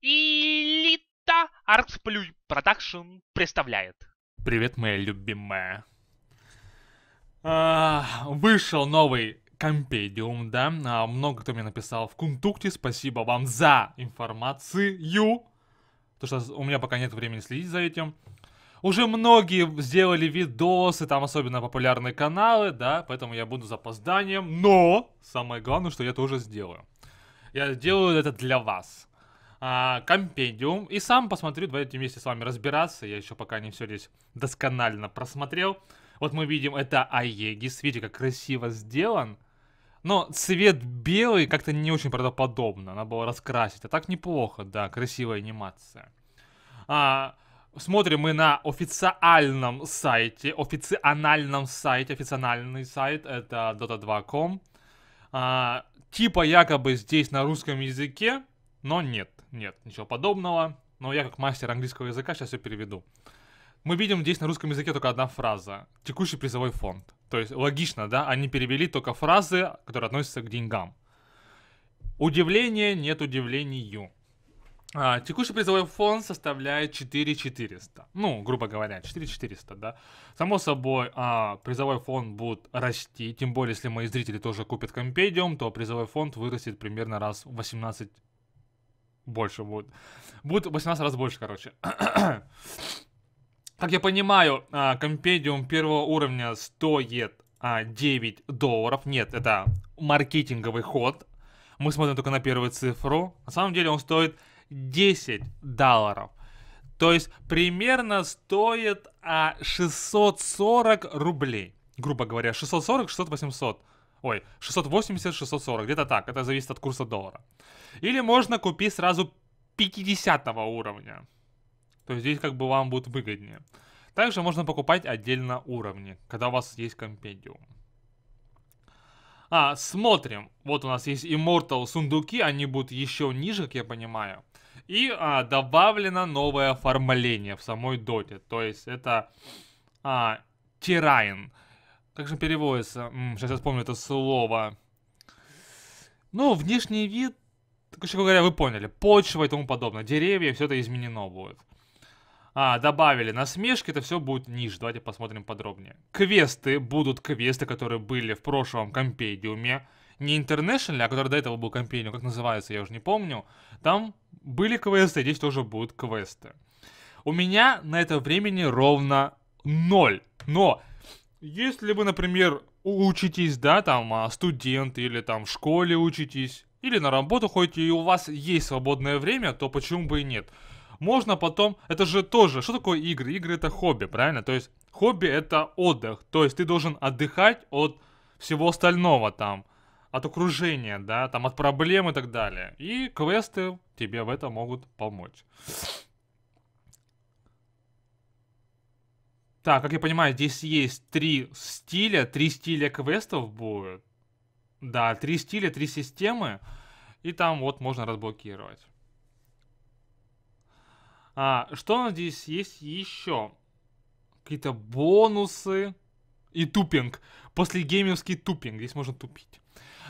Элита Артсплюй Продакшн представляет. Привет, моя любимая. А, вышел новый компедиум, да? А, много кто мне написал в Кунтукте. Спасибо вам за информацию. То, что у меня пока нет времени следить за этим. Уже многие сделали видосы, там особенно популярные каналы, да, поэтому я буду с опозданием. Но самое главное, что я тоже сделаю. Я делаю это для вас. А, компендиум И сам посмотрю, давайте вместе с вами разбираться. Я еще пока не все здесь досконально просмотрел. Вот мы видим, это Аегис. Видите, как красиво сделан. Но цвет белый как-то не очень правдоподобно. Надо было раскрасить. А так неплохо, да, красивая анимация. А, смотрим мы на официальном сайте. Официальном сайте. Официальный сайт это dota2.com. А, типа якобы здесь на русском языке но нет, нет, ничего подобного. Но я как мастер английского языка сейчас все переведу. Мы видим здесь на русском языке только одна фраза. Текущий призовой фонд. То есть логично, да? Они перевели только фразы, которые относятся к деньгам. Удивление нет удивлению. А, текущий призовой фонд составляет 4400. Ну, грубо говоря, 4400, да. Само собой, а, призовой фонд будет расти. Тем более, если мои зрители тоже купят компедиум, то призовой фонд вырастет примерно раз в 18 больше будет. Будет 18 раз больше, короче. Как я понимаю, а, компедиум первого уровня стоит 9 а, долларов. Нет, это маркетинговый ход. Мы смотрим только на первую цифру. На самом деле он стоит 10 долларов. То есть примерно стоит 640 а, рублей. Грубо говоря, 640-600-800. Ой, 680-640, где-то так. Это зависит от курса доллара. Или можно купить сразу 50 уровня. То есть здесь как бы вам будет выгоднее. Также можно покупать отдельно уровни, когда у вас есть компендиум А, смотрим. Вот у нас есть Immortal сундуки, они будут еще ниже, как я понимаю. И а, добавлено новое оформление в самой доте. То есть это а, Терайн. Как же переводится? сейчас я вспомню это слово. Ну, внешний вид, короче говоря, вы поняли. Почва и тому подобное. Деревья, все это изменено будет. А, добавили насмешки, это все будет ниже. Давайте посмотрим подробнее. Квесты будут квесты, которые были в прошлом компедиуме. Не International, а который до этого был компедиум, как называется, я уже не помню. Там были квесты, здесь тоже будут квесты. У меня на это времени ровно ноль. Но если вы, например, учитесь, да, там, а, студент или там в школе учитесь, или на работу ходите, и у вас есть свободное время, то почему бы и нет? Можно потом, это же тоже, что такое игры? Игры это хобби, правильно? То есть хобби это отдых, то есть ты должен отдыхать от всего остального там, от окружения, да, там от проблем и так далее. И квесты тебе в этом могут помочь. Так, как я понимаю, здесь есть три стиля, три стиля квестов будет. Да, три стиля, три системы. И там вот можно разблокировать. А, что у нас здесь есть еще? Какие-то бонусы и тупинг. После геймерский тупинг. Здесь можно тупить.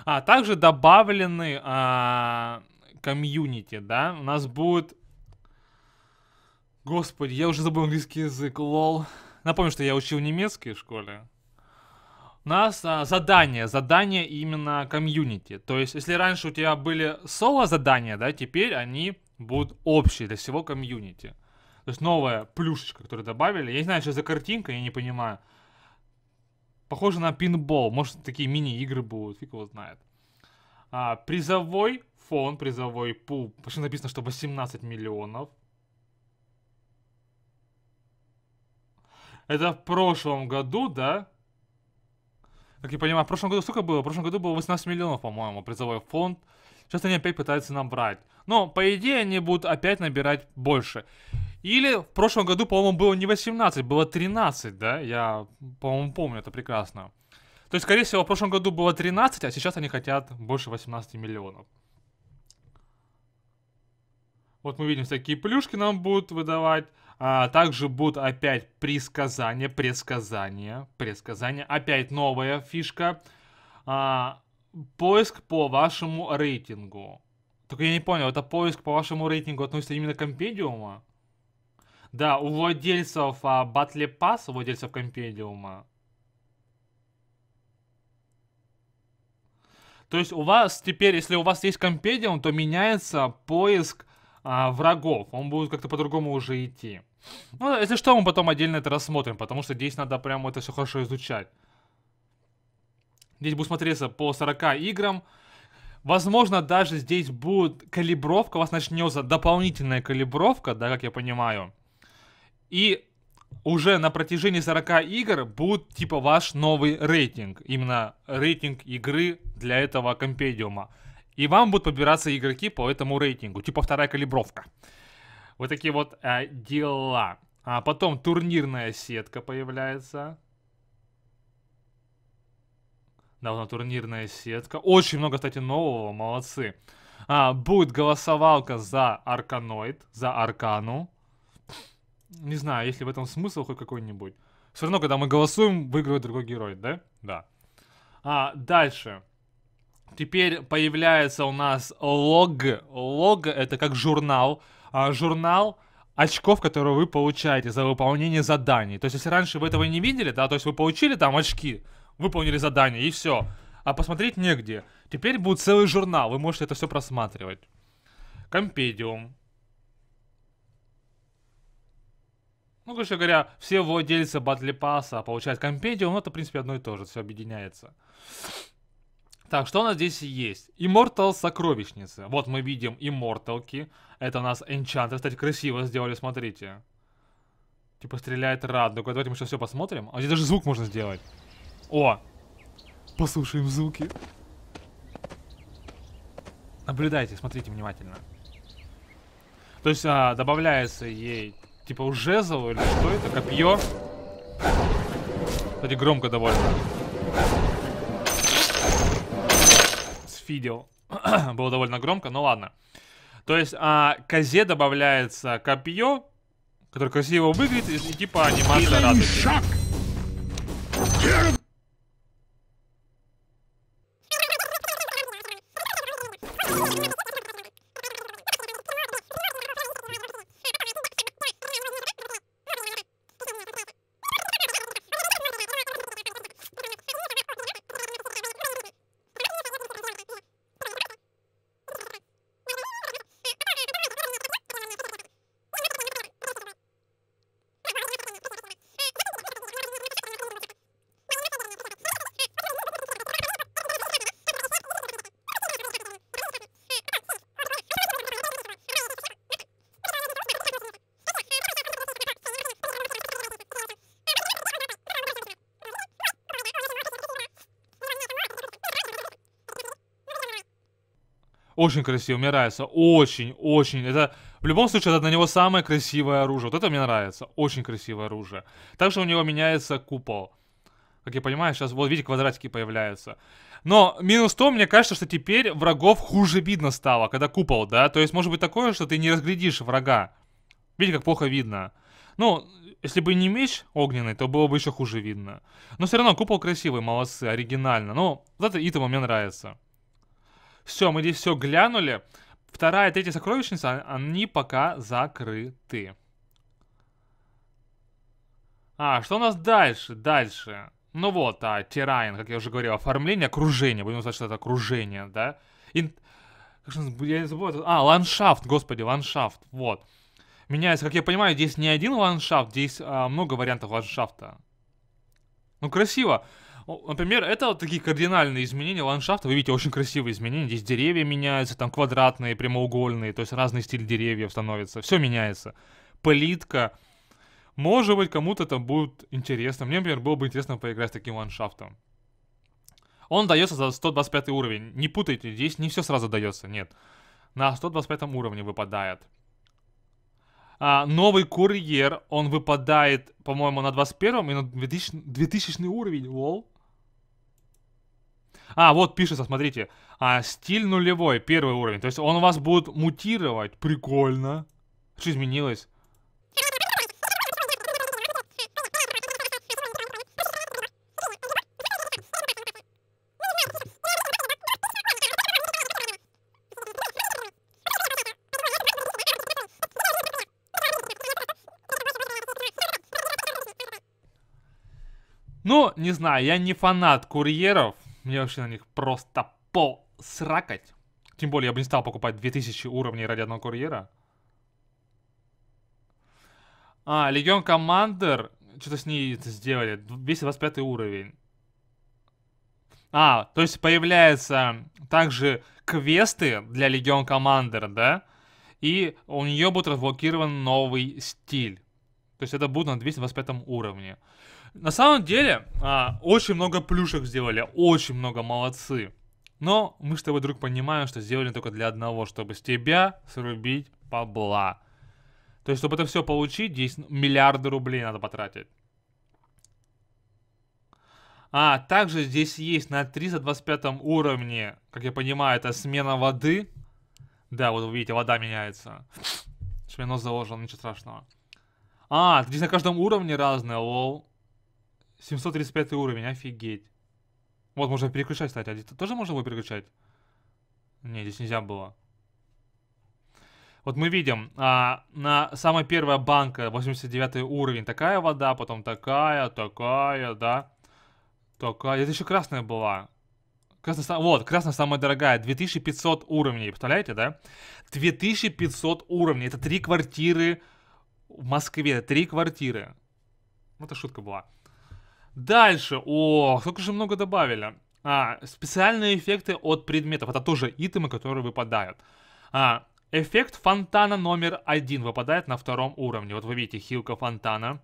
А, также добавлены а, комьюнити, да? У нас будет... Господи, я уже забыл английский язык, лол. Напомню, что я учил немецкие в школе. У нас а, задание задания именно комьюнити. То есть, если раньше у тебя были соло-задания, да, теперь они будут общие для всего комьюнити. То есть новая плюшечка, которую добавили. Я не знаю, что за картинка, я не понимаю. Похоже на пинбол. Может, такие мини-игры будут, фиг его знает. А, призовой фон, призовой пул. Почему написано, что 18 миллионов? Это в прошлом году, да? Как я понимаю, в прошлом году сколько было? В прошлом году было 18 миллионов, по-моему, призовой фонд. Сейчас они опять пытаются набрать. Но, по идее, они будут опять набирать больше. Или в прошлом году, по-моему, было не 18, было 13, да? Я, по-моему, помню это прекрасно. То есть, скорее всего, в прошлом году было 13, а сейчас они хотят больше 18 миллионов. Вот мы видим, всякие плюшки нам будут выдавать. А, также будут опять предсказания, предсказания, предсказания. Опять новая фишка. А, поиск по вашему рейтингу. Только я не понял, это поиск по вашему рейтингу относится именно к компедиума? Да, у владельцев а, Battle Pass, у владельцев компедиума. То есть у вас теперь, если у вас есть компедиум, то меняется поиск а, врагов. Он будет как-то по-другому уже идти. Ну, если что, мы потом отдельно это рассмотрим, потому что здесь надо прямо это все хорошо изучать. Здесь будет смотреться по 40 играм. Возможно, даже здесь будет калибровка, у вас начнется дополнительная калибровка, да, как я понимаю. И уже на протяжении 40 игр будет, типа, ваш новый рейтинг. Именно рейтинг игры для этого компедиума. И вам будут подбираться игроки по этому рейтингу, типа вторая калибровка. Вот такие вот э, дела. А потом турнирная сетка появляется. Да, вот она, турнирная сетка. Очень много, кстати, нового, молодцы. А, будет голосовалка за Арканоид, за Аркану. Не знаю, если в этом смысл хоть какой-нибудь. Все равно, когда мы голосуем, выигрывает другой герой, да? Да. А, дальше. Теперь появляется у нас лог. Лог это как журнал. А, журнал очков, которые вы получаете за выполнение заданий. То есть, если раньше вы этого не видели, да, то есть вы получили там очки, выполнили задание и все. А посмотреть негде. Теперь будет целый журнал, вы можете это все просматривать. Компедиум. Ну, короче говоря, все владельцы Батлипаса получают компедиум, но ну, это, в принципе, одно и то же, все объединяется. Так, что у нас здесь есть? Immortal Сокровищница. Вот мы видим имморталки. Это у нас энчанты. Кстати, красиво сделали, смотрите. Типа стреляет радуга. Давайте мы сейчас все посмотрим. А здесь даже звук можно сделать. О! Послушаем звуки. Наблюдайте, смотрите внимательно. То есть а, добавляется ей типа уже жезл или что это? Копье. Кстати, громко довольно сфидел. Было довольно громко, но ладно. То есть а, козе добавляется копье, которое красиво выглядит, и, и типа анимация радует. Очень красиво, мне нравится. Очень, очень. Это в любом случае это на него самое красивое оружие. Вот это мне нравится. Очень красивое оружие. Также у него меняется купол. Как я понимаю, сейчас вот видите, квадратики появляются. Но минус то, мне кажется, что теперь врагов хуже видно стало, когда купол, да? То есть может быть такое, что ты не разглядишь врага. Видите, как плохо видно. Ну, если бы не меч огненный, то было бы еще хуже видно. Но все равно купол красивый, молодцы, оригинально. Но ну, вот это Итому мне нравится. Все, мы здесь все глянули. Вторая, третья сокровищница, они пока закрыты. А, что у нас дальше? Дальше. Ну вот, а, Тирайн, как я уже говорил, оформление, окружение. Будем называть, что это окружение, да? Ин... Я не забыл. А, ландшафт, господи, ландшафт. Вот. Меняется, как я понимаю, здесь не один ландшафт, здесь а, много вариантов ландшафта. Ну, красиво. Например, это вот такие кардинальные изменения ландшафта. Вы видите, очень красивые изменения. Здесь деревья меняются, там квадратные, прямоугольные, то есть разный стиль деревьев становится. Все меняется. Политка. Может быть, кому-то это будет интересно. Мне, например, было бы интересно поиграть с таким ландшафтом. Он дается за 125 уровень. Не путайте, здесь не все сразу дается, нет. На 125 уровне выпадает. А, новый курьер, он выпадает, по-моему, на 21 и на 2000, 2000 уровень, лол. А, вот пишется, смотрите. А, стиль нулевой, первый уровень. То есть он у вас будет мутировать. Прикольно. Что изменилось? Ну, не знаю, я не фанат курьеров, мне вообще на них просто посракать. Тем более я бы не стал покупать 2000 уровней ради одного курьера. А, Легион Командер. Что-то с ней сделали. 225 уровень. А, то есть появляются также квесты для Легион Командер, да? И у нее будет разблокирован новый стиль. То есть это будет на 225 уровне. На самом деле, а, очень много плюшек сделали, очень много молодцы. Но мы с тобой, друг, понимаем, что сделали только для одного, чтобы с тебя срубить побла. То есть, чтобы это все получить, здесь ну, миллиарды рублей надо потратить. А, также здесь есть на 325 уровне, как я понимаю, это смена воды. Да, вот вы видите, вода меняется. Шминос заложен, ничего страшного. А, здесь на каждом уровне разные, лол. 735 уровень, офигеть. Вот, можно переключать, кстати. А здесь тоже можно было переключать? Не, здесь нельзя было. Вот мы видим, а, на самая первая банка, 89 уровень, такая вода, потом такая, такая, да. Такая, это еще красная была. Красная, вот, красная самая дорогая, 2500 уровней, представляете, да? 2500 уровней, это три квартиры в Москве, три квартиры. Вот ну, это шутка была. Дальше. О, сколько же много добавили. А, специальные эффекты от предметов. Это тоже итемы, которые выпадают. А, эффект фонтана номер один выпадает на втором уровне. Вот вы видите, хилка фонтана.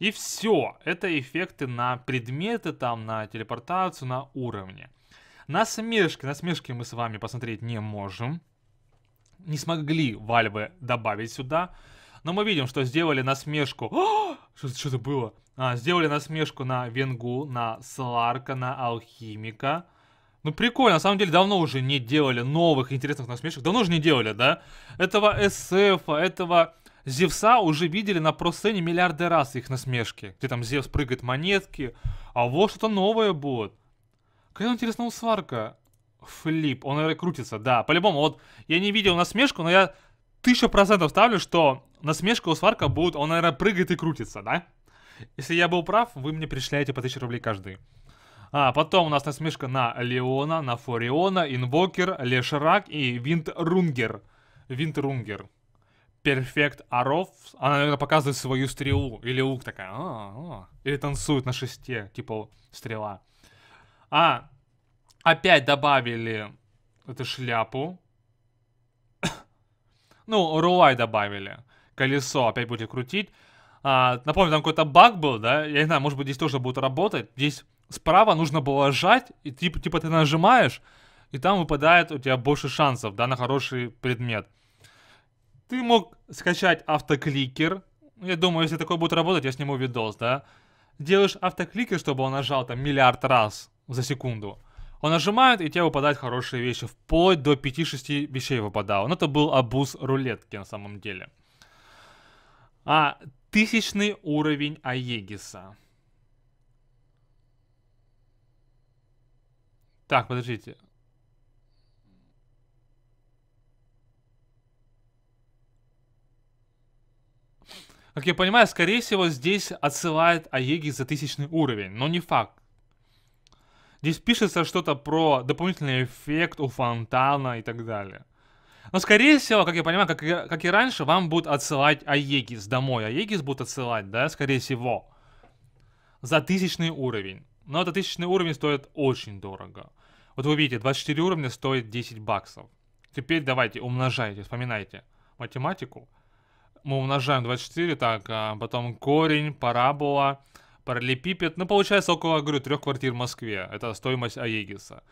И все, это эффекты на предметы, там, на телепортацию, на уровне. на смешки мы с вами посмотреть не можем. Не смогли вальвы добавить сюда. Но мы видим, что сделали насмешку. О, что, это было? А, сделали насмешку на Венгу, на Сларка, на Алхимика. Ну, прикольно, на самом деле, давно уже не делали новых интересных насмешек. Давно уже не делали, да? Этого SF, этого Зевса уже видели на просцене миллиарды раз их насмешки, где там Зевс прыгает монетки, а вот что-то новое будет. Какая интересно у Сварка? Флип, он, наверное, крутится, да. По-любому, вот я не видел насмешку, но я тысяча процентов ставлю, что насмешка у Сварка будет, он, наверное, прыгает и крутится, да? Если я был прав, вы мне перечисляете по 1000 рублей каждый. А, потом у нас насмешка на Леона, на Фориона, Инвокер, Лешрак и Винтрунгер. Винтрунгер перфект аров, она, наверное, показывает свою стрелу. Или лук такая. А -а -а. Или танцует на шесте, типа стрела. А, опять добавили эту шляпу. ну, рулай добавили. Колесо опять будет крутить. А, напомню, там какой-то баг был, да? Я не знаю, может быть, здесь тоже будет работать. Здесь справа нужно было сжать, и типа, типа ты нажимаешь, и там выпадает у тебя больше шансов, да, на хороший предмет. Ты мог скачать автокликер. Я думаю, если такое будет работать, я сниму видос, да? Делаешь автокликер, чтобы он нажал там миллиард раз за секунду. Он нажимает, и тебе выпадают хорошие вещи. Вплоть до 5-6 вещей выпадало. Но ну, это был абуз рулетки на самом деле. А, тысячный уровень Аегиса. Так, подождите. Как я понимаю, скорее всего, здесь отсылает Аеги за тысячный уровень, но не факт. Здесь пишется что-то про дополнительный эффект у фонтана и так далее. Но, скорее всего, как я понимаю, как и, как и раньше, вам будут отсылать Аегис домой. Аегис будут отсылать, да, скорее всего, за тысячный уровень. Но этот тысячный уровень стоит очень дорого. Вот вы видите, 24 уровня стоит 10 баксов. Теперь давайте умножайте, вспоминайте математику мы умножаем 24, так, а потом корень, парабола, параллелепипед. Ну, получается около, говорю, трех квартир в Москве. Это стоимость Аегиса.